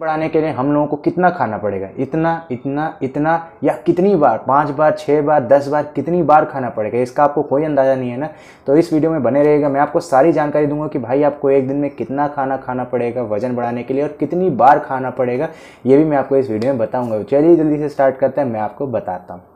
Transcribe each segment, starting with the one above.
बढ़ाने के लिए हम लोगों को कितना खाना पड़ेगा इतना इतना इतना या कितनी बार पाँच बार छः बार दस बार कितनी बार खाना पड़ेगा इसका आपको कोई अंदाज़ा नहीं है ना तो इस वीडियो में बने रहेगा मैं आपको सारी जानकारी दूंगा कि भाई आपको एक दिन में कितना खाना खाना पड़ेगा वजन बढ़ाने के लिए और कितनी बार खाना पड़ेगा ये भी मैं आपको इस वीडियो में बताऊँगा चलिए जल्दी से स्टार्ट करते हैं मैं आपको बताता हूँ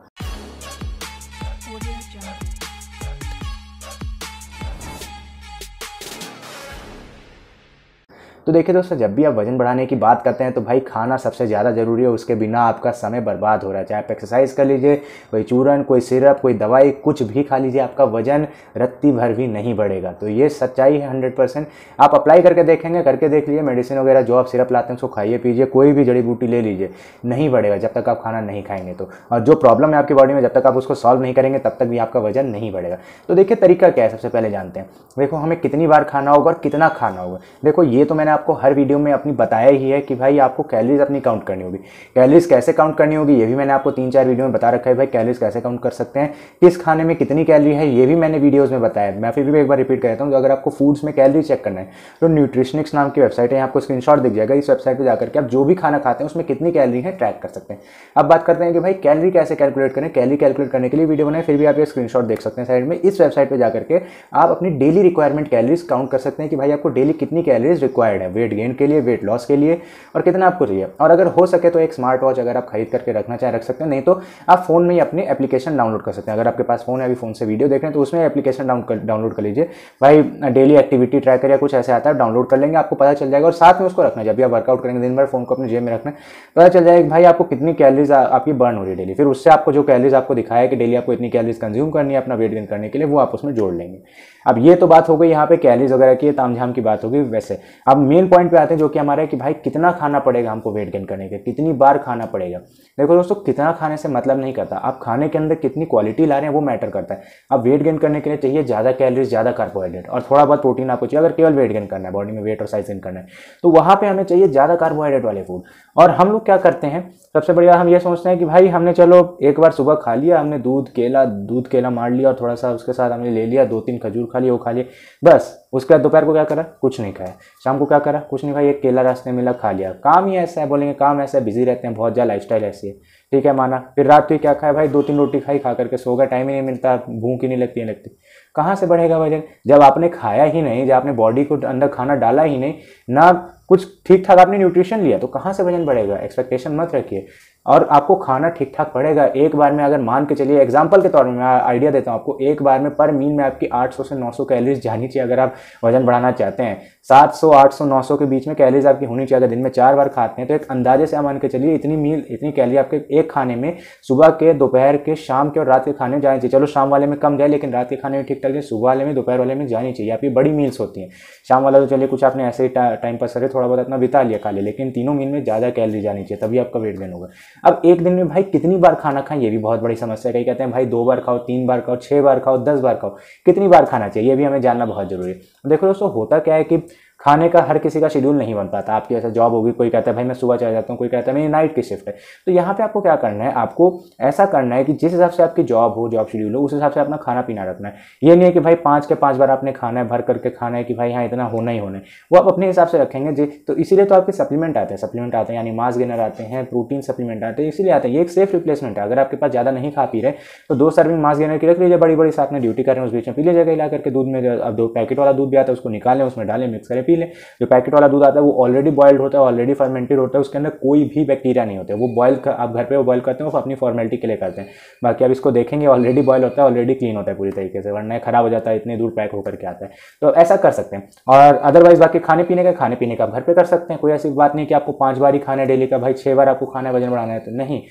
तो देखिए दोस्तों जब भी आप वजन बढ़ाने की बात करते हैं तो भाई खाना सबसे ज़्यादा ज़रूरी है उसके बिना आपका समय बर्बाद हो रहा है चाहे आप एक्सरसाइज कर लीजिए कोई चूरन कोई सिरप कोई दवाई कुछ भी खा लीजिए आपका वजन रत्ती भर भी नहीं बढ़ेगा तो ये सच्चाई है हंड्रेड परसेंट आप अप्लाई करके देखेंगे करके देख लीजिए मेडिसिन वगैरह जो आप सिरप लाते हैं उसको खाइए पीजिए कोई भी जड़ी बूटी ले लीजिए नहीं बढ़ेगा जब तक आप खाना नहीं खाएंगे तो और जो प्रॉब्लम है आपकी बॉडी में जब तक आप उसको सॉल्व नहीं करेंगे तब तक भी आपका वजन नहीं बढ़ेगा तो देखिए तरीका क्या है सबसे पहले जानते हैं देखो हमें कितनी बार खाना होगा और कितना खाना होगा देखो ये तो मैंने आपको हर वीडियो में अपनी बताया ही है कि भाई आपको कैलरीज अपनी काउंट करनी होगी कैलरीज कैसे काउंट करनी होगी ये भी मैंने आपको तीन चार वीडियो में बता रखा है भाई कैलरीज कैसे काउंट कर सकते हैं किस खाने में कितनी कैलरी है ये भी मैंने वीडियोज़ में बताया मैं फिर भी एक बार रिपीट करता हूँ अगर आपको फूड्स में कैलरी चेक करना है तो न्यूट्रिशनिक्स नाम की वेबसाइट है आपको स्क्रीन दिख जाएगा इस वेबसाइट पर जाकर के आप जो भी खाना खाते हैं उसमें कितनी कैलरी है ट्रैक कर सकते हैं अब बात करते हैं कि भाई कैलरी कैसे कैलकुलेट करें कैलरी कैलकुलेट करने के लिए वीडियो बनाए फिर भी आप ये स्क्रीनशॉट देख सकते हैं साइड में इस वेबसाइट पर जाकर के आप अपनी डेली रिक्वायरमेंट कैलरीज काउंट कर सकते हैं कि भाई आपको डेली कितनी कैलरीज रिक्वायर्ड है हैं वेट गेन के लिए वेट लॉस के लिए और कितना आपको चाहिए और अगर हो सके तो एक स्मार्ट वॉच अगर आप खरीद करके रखना चाहें रख सकते हैं नहीं तो आप फ़ोन में ही अपने एप्लीकेशन डाउनलोड कर सकते हैं अगर आपके पास फ़ोन है अभी फ़ोन से वीडियो देख रहे हैं तो उसमें एप्लीकेशन डाउनलोड कर लीजिए भाई डेली एक्टिविटी ट्रैकर या कुछ ऐसे आता है डाउनलोड कर लेंगे आपको पता चल जाएगा और साथ में उसको रखना जब भी आप वर्कआउट करेंगे दिन भर फ़ोन को अपने जेब में रखना पता चल जाएगा भाई आपको कितनी कैलरीज आपकी बर्न हो रही है डेली फिर उससे आपको जो कैलरीज आपको दिखाया है कि डेली आपको इतनी कैलरीज कंज्यूम करनी है अपना वेट गेन करने के लिए वो आप उसमें जोड़ लेंगे अब ये तो बात हो गई यहाँ पे कैलरीज वगैरह की तामझाम की बात होगी वैसे अब मेन पॉइंट पे आते हैं जो कि हमारा है कि भाई कितना खाना पड़ेगा हमको वेट गेन करने के कितनी बार खाना पड़ेगा देखो दोस्तों कितना खाने से मतलब नहीं करता आप खाने के अंदर कितनी क्वालिटी ला रहे हैं वो मैटर करता है आप वेट गेन करने के लिए चाहिए ज़्यादा कैलरीज ज़्यादा कार्बोहाइड्रेट और थोड़ा बहुत प्रोटीन आपको चाहिए अगर केवल वेट गेन करना है बॉडी में वेट और साइज गेन करना है तो वहाँ पर हमें चाहिए ज़्यादा कार्बोहाइड्रेट वाले फूड और हम लोग क्या करते हैं सबसे बढ़िया हम ये सोचते हैं कि भाई हमने चलो एक बार सुबह खा लिया हमने दूध केला दूध केला मार लिया और थोड़ा सा उसके साथ हमने ले लिया दो तीन खजूर खा लिया वो खा लिया बस उसके बाद दोपहर को क्या करा कुछ नहीं खाया शाम को क्या करा कुछ नहीं खाया एक केला रास्ते मिला खा लिया काम ही ऐसा है बोलेंगे काम ऐसा है बिजी रहते हैं बहुत ज़्यादा लाइफ ऐसी है ठीक है माना फिर रात को क्या खाया भाई दो तीन रोटी खाई खा करके सोगा टाइम ही नहीं मिलता भूख ही नहीं लगती नहीं लगती कहाँ से बढ़ेगा वजन जब आपने खाया ही नहीं जब आपने बॉडी को अंदर खाना डाला ही नहीं ना कुछ ठीक ठाक आपने न्यूट्रिशन लिया तो कहाँ से वजन बढ़ेगा एक्सपेक्टेशन मत रखिए और आपको खाना ठीक ठाक पड़ेगा एक बार में अगर मान के चलिए एग्जाम्पल के तौर में मैं आइडिया देता हूँ आपको एक बार में पर मील में आपकी 800 से 900 कैलरीज जानी चाहिए अगर आप वजन बढ़ाना चाहते हैं 700 800 900 के बीच में कैलरीज आपकी होनी चाहिए अगर दिन में चार बार खाते हैं तो एक अंदाजे से आप मान के चलिए इतनी मील इतनी कैलरी आपके एक खाने में सुबह के दोपहर के शाम के और रात के खाने में जानी चाहिए चलो शाम वाले में कम जाए लेकिन रात के खाने में ठीक ठाक जाए सुबह वाले में दोपहर वाले में जानी चाहिए आपकी बड़ी मील्स होती हैं शाम वाला तो चलिए कुछ आपने ऐसे ही टाइम पर करे थोड़ा बहुत अपना बिता लिया खा लिया लेकिन तीनों मील में ज़्यादा कैलरी जानी चाहिए तभी आपका वेट गेन होगा अब एक दिन में भाई कितनी बार खाना खाएं ये भी बहुत बड़ी समस्या है कहीं कहते हैं भाई दो बार खाओ तीन बार खाओ छः बार खाओ दस बार खाओ कितनी बार खाना चाहिए ये भी हमें जानना बहुत जरूरी है देखो दोस्तों होता क्या है कि खाने का हर किसी का शेड्यूल नहीं बन पाता आपकी ऐसा जॉब होगी कोई कहता है भाई मैं सुबह चला जाता हूँ कोई कहता है मेरी नाइट की शिफ्ट है तो यहाँ पे आपको क्या करना है आपको ऐसा करना है कि जिस हिसाब से आपकी जॉब हो जॉब शेड्यूल हो उस हिसाब से अपना खाना पीना रखना है ये नहीं है कि भाई पाँच के पाँच बार आपने खाना है भर करके खाना है कि भाई हाँ इतना होना ही होना है वो आप अपने हिसाब से रखेंगे जी तो इसीलिए तो आपके सप्लीमेंट आते हैं सप्लीमेंट आते हैं यानी मास गेनर आते हैं प्रोटीन सप्लीमेंट आते हैं इसीलिए आते हैं ये एक सेफ रिप्लेसमेंट है अगर आपके पास ज़्यादा नहीं खा पी रहे तो दो सर्विंग मास गेनर की रख लीजिए बड़ी बड़ी साथ में ड्यूटी करें उस बीच में पी लीजिएगा इलाकर करके दूध में अब दो पैकेट वाला दूध भी आता है उसको निकालें उसमें डालें मिक्स करें पी लें जो पैकेट वाला दूध आता है वो ऑलरेडी बॉयल्ड होता है ऑलरेडी फर्मेंटेड होता है उसके अंदर कोई भी बैक्टीरिया नहीं होते वो बॉयल आप घर पर बॉयल करते हैं वो अपनी फॉर्मेलिटी के लिए करते हैं बाकी आप इसको देखेंगे ऑलरेडी बॉयल होता है ऑलरेडी क्लीन होता है पूरी तरीके से वरना खराब हो जाता है इतनी दूर पैक होकर के आता है तो ऐसा कर सकते हैं और अदरवाइज बाकी खाने पीने का खाने पीने का आप घर पर कर सकते हैं कोई ऐसी बात नहीं कि आपको पाँच बार ही खाना है डेली का भाई छः बार आपको खाना वजन बढ़ाना है तो नहीं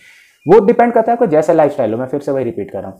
वो डिपेंड करता है आपको जैसा लाइफ स्टाइल हो मैं फिर से वही रिपीट कर रहा हूँ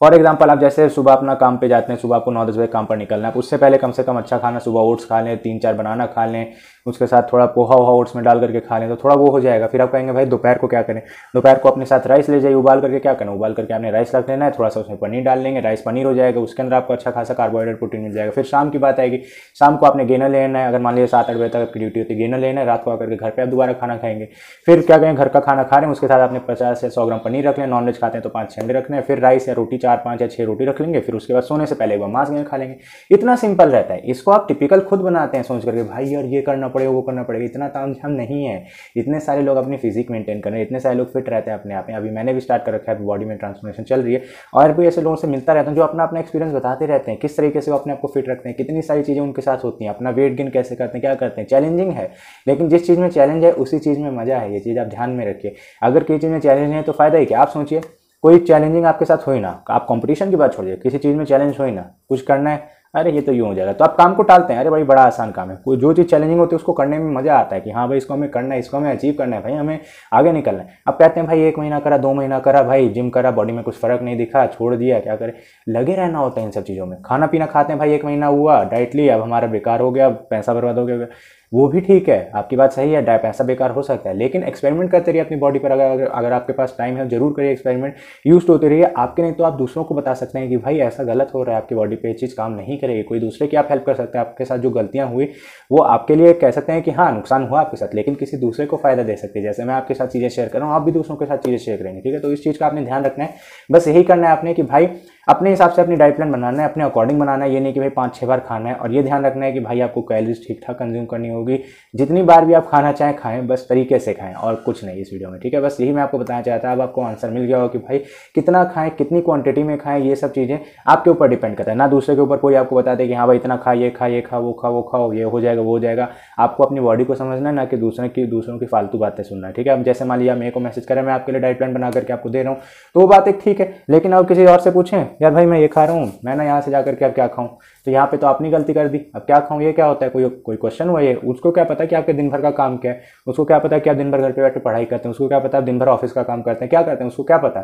फॉर एग्जाम्पल आप जैसे सुबह अपना काम पे जाते हैं सुबह आपको नौ दस बजे काम पर निकलना है उससे पहले कम से कम अच्छा खाना सुबह ओट्स खा लें तीन चार बनाना खा लें उसके साथ थोड़ा पोहा वोहा ओट्स में डाल करके खा लें तो थोड़ा वो हो जाएगा फिर आप कहेंगे भाई दोपहर को क्या करें दोपहर को अपने साथ राइस ले जाइए उबाल करके क्या करें उबाल करके आपने राइस रख लेना है थोड़ा सा उसमें पनीर डाल लेंगे राइस पनीर हो जाएगा उसके अंदर आपको अच्छा खासा कार्बोहाइड्रेट प्रोटीन मिल जाएगा फिर शाम की बात आएगी शाम को आपने गेना लेना है अगर मान लीजिए सात आठ बजे तक आपकी ड्यूटी होती है गेना लेना है रात को आकर के घर पर आप दोबारा खाना खाएंगे फिर क्या कहें घर का खाना खा रहे हैं उसके साथ आपने पचास से सौ ग्राम पनीर रख लें नॉनवेज खाते हैं तो पाँच अंडे रखने हैं फिर राइस या रोटी चार पाँच या छः रोटी रख लेंगे फिर उसके बाद सोने से पहले एक बार मांस गेंद खा लेंगे इतना सिंपल रहता है इसको आप टिपिकल खुद बनाते हैं सोच करके भाई यार ये करना पड़ेगा वो करना पड़ेगा इतना काम हम नहीं है इतने सारे लोग अपनी फिजिक मेंटेन कर रहे हैं इतने सारे लोग फिट रहते हैं अपने आप में अभी मैंने भी स्टार्ट कर रखा है बॉडी में ट्रांसफॉर्मेशन चल रही है और भी ऐसे लोगों से मिलता रहता हूँ जो अपना अपना एक्सपीरियंस बताते रहते हैं किस तरीके से वो अपने आपको फिट रखते हैं कितनी सारी चीज़ें उनके साथ होती हैं अपना वेट गेन कैसे करते हैं क्या करते हैं चैलेंजिंग है लेकिन जिस चीज़ में चैलेंज है उसी चीज़ में मज़ा है ये चीज़ आप ध्यान में रखिए अगर किसी चीज़ में चैलेंज है तो फायदा ही क्या आप सोचिए कोई चैलेंजिंग आपके साथ हो ही ना आप कंपटीशन की बात छोड़िए किसी चीज़ में चैलेंज हो ही ना कुछ करना है अरे ये तो यूँ हो जाएगा तो आप काम को टालते हैं अरे भाई बड़ा आसान काम है कोई जो चीज़ चैलेंजिंग होती है उसको करने में मज़ा आता है कि हाँ भाई इसको हमें करना है इसको हमें अचीव करना है भाई हमें आगे निकलना है अब कहते हैं भाई एक महीना करा दो महीना करा भाई जिम करा बॉडी में कुछ फ़र्क नहीं दिखा छोड़ दिया क्या करें लगे रहना होता है इन सब चीज़ों में खाना पीना खाते हैं भाई एक महीना हुआ डाइट अब हमारा बेकार हो गया पैसा बर्बाद हो गया वो भी ठीक है आपकी बात सही है डाय पैसा बेकार हो सकता है लेकिन एक्सपेरिमेंट करते रहिए अपनी बॉडी पर अगर अगर आपके पास टाइम है जरूर करिए एक्सपेरिमेंट यूज होते रहिए आपके नहीं तो आप दूसरों को बता सकते हैं कि भाई ऐसा गलत हो रहा है आपकी बॉडी पर यह चीज़ काम नहीं करेगी कोई दूसरे की आप हेल्प कर सकते हैं आपके साथ जो गलतियाँ हुई वो आपके लिए कह सकते हैं कि हाँ नुकसान हुआ आपके साथ लेकिन किसी दूसरे को फ़ायदा दे सकते हैं जैसे मैं आपके साथ चीज़ें शेयर कर रहा हूँ आप भी दूसरों के साथ चीज़ें शेयर करेंगे ठीक है तो इस चीज़ का आपने ध्यान रखना है बस यही करना है आपने कि भाई अपने हिसाब से अपनी डाइट प्लान बनाना है अपने अकॉर्डिंग बनाना है ये नहीं कि भाई पाँच छः बार खाना है और ये ध्यान रखना है कि भाई आपको कैलरीज ठीक ठाक कंज्यूम करनी होगी जितनी बार भी आप खाना चाहें खाएं बस तरीके से खाएं और कुछ नहीं इस वीडियो में ठीक है बस यही मैं आपको बताना चाहता अब आपको आंसर मिल गया हो कि भाई कितना खाएं कितनी क्वान्टिटी में खाएं ये सब चीज़ें आपके ऊपर डिपेंड करता है ना दूसरे के ऊपर कोई आपको बता दे कि हाँ भाई इतना खा ये खा ये खा वो खा वो खाओ ये हो जाएगा वो हो जाएगा आपको अपनी बॉडी को समझना ना कि दूसरे की दूसरों की फालतू बातें सुनना ठीक है अब जैसे मान लिया मेरे को मैसेज करें मैं आपके लिए डाइट प्लान बना करके आपको दे रहा हूँ तो वो बात एक ठीक है लेकिन अब किसी और से पूछें यार भाई मैं ये खा रहा हूँ मैं ना यहाँ से जा करके अब क्या खाऊँ तो यहाँ पे तो आपने गलती कर दी अब क्या खाऊँ ये क्या होता है कोई कोई क्वेश्चन हुआ ये उसको क्या पता कि आपके दिन भर का काम क्या है उसको क्या पता कि आप दिन भर घर पर बैठे पढ़ाई करते हैं उसको क्या पता आप दिन भर ऑफिस का काम करते हैं क्या करते हैं उसको क्या पता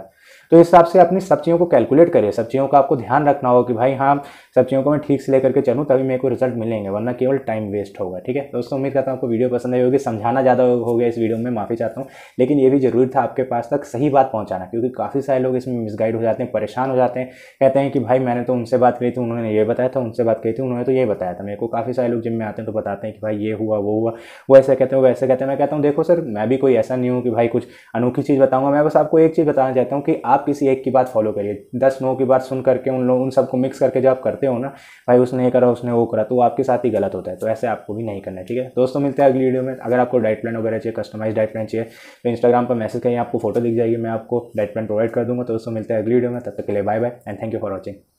तो इस हिसाब से अपनी सब चीज़ों को कैलकुलेट करिए सब चीज़ों का आपको ध्यान रखना होगा कि भाई हाँ सब चीज़ों को मैं ठीक से लेकर के चलूँ तभी मेरे को रिजल्ट मिलेंगे वरना केवल टाइम वेस्ट होगा ठीक है तो दोस्तों उम्मीद करता हूँ आपको वीडियो पसंद आई होगी समझाना ज़्यादा हो गया इस वीडियो में माफ़ी चाहता हूँ लेकिन ये भी जरूरी था आपके पास तक सही बात पहुँचाना क्योंकि काफ़ी सारे लोग इसमें मिसगाइड हो जाते हैं परेशान हो जाते हैं कहते हैं कि भाई मैंने तो उनसे बात करी थी उन्होंने ये बताया था उनसे बात करी थी उन्होंने तो ये बताया था मेरे को काफ़ी सारे लोग जिम में आते हैं तो बताते हैं कि भाई ये हुआ वो हुआ वो ऐसे कहते हैं वैसे कहते हैं मैं कहता हूँ देखो सर मैं भी कोई ऐसा नहीं हूँ कि भाई कुछ अनोखी चीज़ बताऊँगा मैं बस आपको एक चीज़ बताना चाहता हूँ कि आप किसी एक की बात फॉलो करिए दस नौ की बात सुन करके उन लोग उन सबको मिक्स करके जो आप करते हो ना भाई उसने ये करा उसने वो करा तो आपके साथ ही गलत होता है तो ऐसे आपको भी नहीं करना चाहिए ठीक है दोस्तों मिलते हैं अगली वीडियो में अगर आपको डाइट प्लान वगैरह चाहिए कस्टमाइज डाइट प्लान चाहिए तो इंस्टाग्राम पर मैसेज करिए आपको फोटो दिख जाएगी मैं आपको डाइट प्लान प्रोवाइड कर दूँगा तो दोस्तों मिलते हैं अगली वीडियो में तब तक के लिए bye bye and thank you for watching